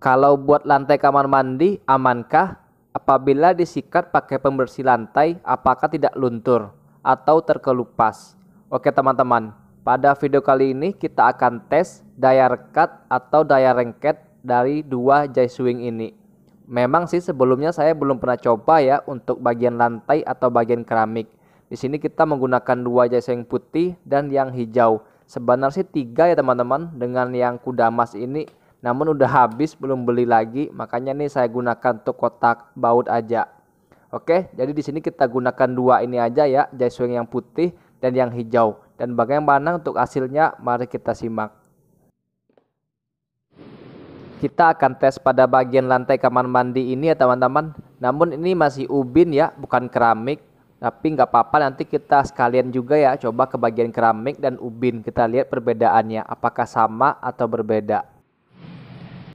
Kalau buat lantai kamar mandi, amankah? Apabila disikat pakai pembersih lantai, apakah tidak luntur atau terkelupas? Oke teman-teman, pada video kali ini kita akan tes daya rekat atau daya rengket dari dua jai swing ini. Memang sih sebelumnya saya belum pernah coba ya untuk bagian lantai atau bagian keramik. Di sini kita menggunakan dua jasa yang putih dan yang hijau. Sebenarnya sih tiga ya teman-teman dengan yang kuda emas ini. Namun udah habis belum beli lagi makanya nih saya gunakan untuk kotak baut aja. Oke, jadi di sini kita gunakan dua ini aja ya, jaiswing yang putih dan yang hijau. Dan bagaimana untuk hasilnya mari kita simak kita akan tes pada bagian lantai kamar mandi ini ya teman-teman namun ini masih ubin ya bukan keramik tapi nggak apa-apa nanti kita sekalian juga ya coba ke bagian keramik dan ubin kita lihat perbedaannya apakah sama atau berbeda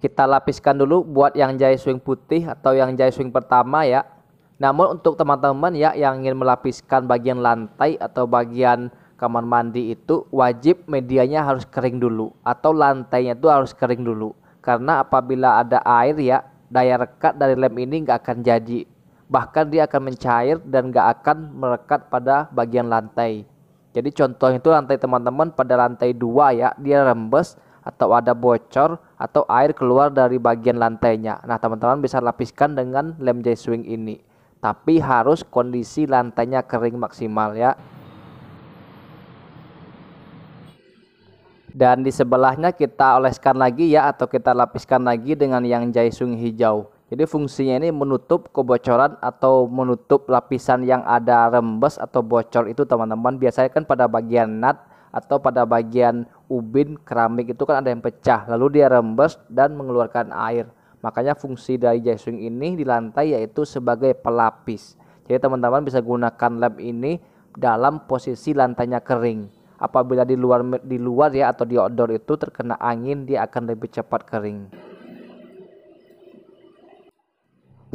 kita lapiskan dulu buat yang jahit swing putih atau yang jahit swing pertama ya namun untuk teman-teman ya yang ingin melapiskan bagian lantai atau bagian kamar mandi itu wajib medianya harus kering dulu atau lantainya itu harus kering dulu karena apabila ada air ya daya rekat dari lem ini nggak akan jadi bahkan dia akan mencair dan nggak akan merekat pada bagian lantai jadi contoh itu lantai teman-teman pada lantai dua ya dia rembes atau ada bocor atau air keluar dari bagian lantainya nah teman-teman bisa lapiskan dengan lem J-swing ini tapi harus kondisi lantainya kering maksimal ya dan di sebelahnya kita oleskan lagi ya atau kita lapiskan lagi dengan yang jaisung hijau jadi fungsinya ini menutup kebocoran atau menutup lapisan yang ada rembes atau bocor itu teman-teman biasanya kan pada bagian nat atau pada bagian ubin keramik itu kan ada yang pecah lalu dia rembes dan mengeluarkan air makanya fungsi dari jaisung ini di lantai yaitu sebagai pelapis jadi teman-teman bisa gunakan lem ini dalam posisi lantainya kering apabila di luar di luar ya atau di outdoor itu terkena angin dia akan lebih cepat kering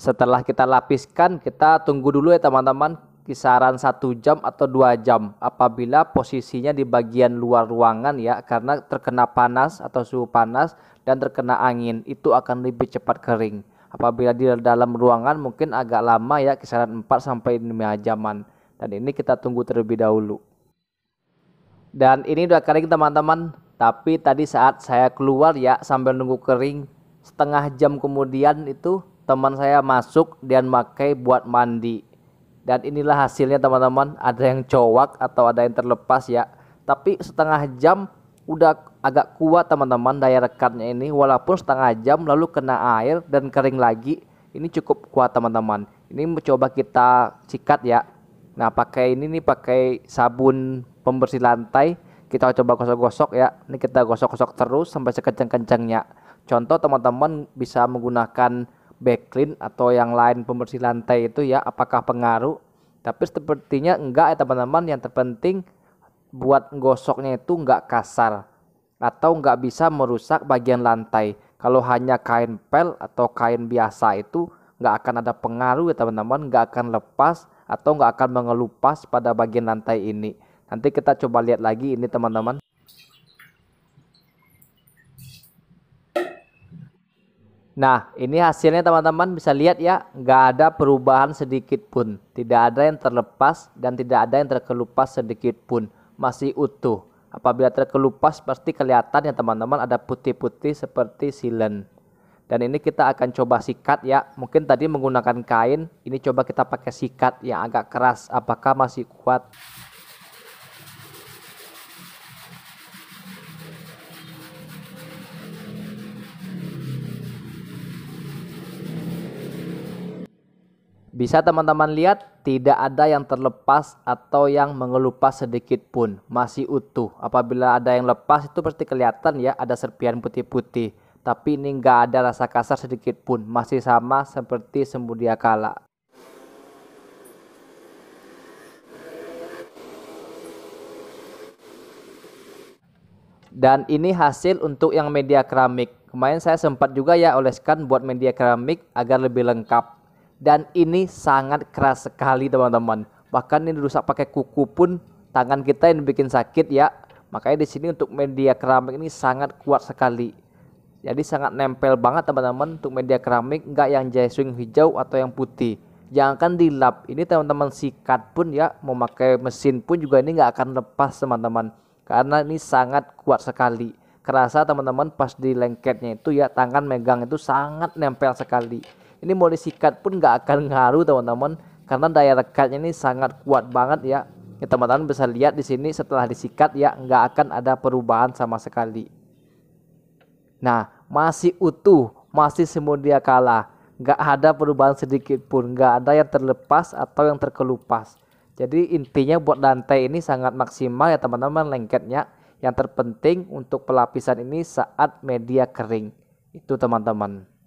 setelah kita lapiskan kita tunggu dulu ya teman-teman kisaran satu jam atau dua jam apabila posisinya di bagian luar ruangan ya karena terkena panas atau suhu panas dan terkena angin itu akan lebih cepat kering apabila di dalam ruangan mungkin agak lama ya kisaran 4 sampai 5 jaman dan ini kita tunggu terlebih dahulu dan ini udah kering teman-teman, tapi tadi saat saya keluar ya sambil nunggu kering setengah jam kemudian itu teman saya masuk dan pakai buat mandi. Dan inilah hasilnya teman-teman, ada yang cowak atau ada yang terlepas ya. Tapi setengah jam udah agak kuat teman-teman daya rekatnya ini walaupun setengah jam lalu kena air dan kering lagi ini cukup kuat teman-teman ini mencoba kita sikat ya nah pakai ini nih pakai sabun pembersih lantai kita coba gosok-gosok ya ini kita gosok-gosok terus sampai sekencang-kencangnya contoh teman-teman bisa menggunakan backlin atau yang lain pembersih lantai itu ya apakah pengaruh tapi sepertinya enggak ya teman-teman yang terpenting buat gosoknya itu enggak kasar atau enggak bisa merusak bagian lantai kalau hanya kain pel atau kain biasa itu enggak akan ada pengaruh ya teman-teman enggak akan lepas atau enggak akan mengelupas pada bagian lantai ini Nanti kita coba lihat lagi ini teman-teman. Nah, ini hasilnya teman-teman bisa lihat ya, nggak ada perubahan sedikit pun. Tidak ada yang terlepas dan tidak ada yang terkelupas sedikit pun. Masih utuh. Apabila terkelupas pasti kelihatan ya teman-teman ada putih-putih seperti silen. Dan ini kita akan coba sikat ya. Mungkin tadi menggunakan kain, ini coba kita pakai sikat yang agak keras. Apakah masih kuat? Bisa teman-teman lihat tidak ada yang terlepas atau yang mengelupas sedikit pun, masih utuh. Apabila ada yang lepas itu pasti kelihatan ya ada serpihan putih-putih. Tapi ini nggak ada rasa kasar sedikit pun, masih sama seperti sembudia kala. Dan ini hasil untuk yang media keramik. Kemarin saya sempat juga ya oleskan buat media keramik agar lebih lengkap dan ini sangat keras sekali teman-teman bahkan ini rusak pakai kuku pun tangan kita yang bikin sakit ya makanya di sini untuk media keramik ini sangat kuat sekali jadi sangat nempel banget teman-teman untuk media keramik enggak yang jaiswing hijau atau yang putih jangankan dilap ini teman-teman sikat pun ya memakai mesin pun juga ini enggak akan lepas teman-teman karena ini sangat kuat sekali kerasa teman-teman pas di lengketnya itu ya tangan megang itu sangat nempel sekali ini mau disikat pun nggak akan ngaruh teman-teman karena daya rekatnya ini sangat kuat banget ya. ya teman-teman bisa lihat di sini setelah disikat ya nggak akan ada perubahan sama sekali nah masih utuh masih semua dia kalah nggak ada perubahan sedikit pun nggak ada yang terlepas atau yang terkelupas jadi intinya buat lantai ini sangat maksimal ya teman-teman lengketnya yang terpenting untuk pelapisan ini saat media kering itu teman-teman